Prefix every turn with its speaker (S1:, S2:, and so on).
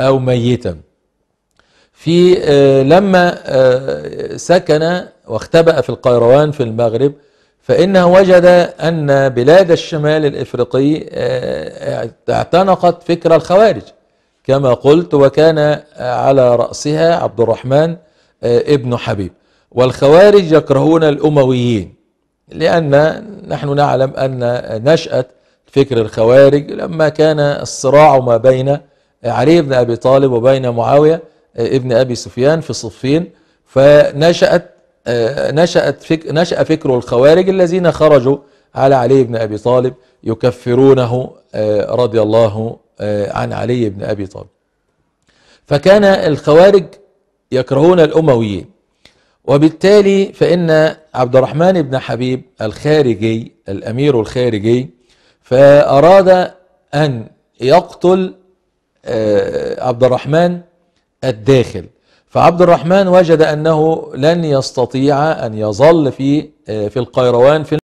S1: أو ميتا في آه، لما آه، سكن واختبأ في القيروان في المغرب فإنه وجد أن بلاد الشمال الإفريقي آه، اعتنقت فكر الخوارج كما قلت وكان على رأسها عبد الرحمن ابن حبيب والخوارج يكرهون الأمويين لأن نحن نعلم أن نشأة فكر الخوارج لما كان الصراع ما بين علي بن أبي طالب وبين معاوية آه، ابن أبي سفيان في صفين فنشأت آه، نشأت فك نشأ فكر الخوارج الذين خرجوا على علي بن أبي طالب يكفرونه آه، رضي الله عن علي بن أبي طالب فكان الخوارج يكرهون الأمويين وبالتالي فإن عبد الرحمن بن حبيب الخارجي الأمير الخارجي فأراد أن يقتل آه، عبد الرحمن الداخل فعبد الرحمن وجد أنه لن يستطيع أن يظل في آه، في القيروان في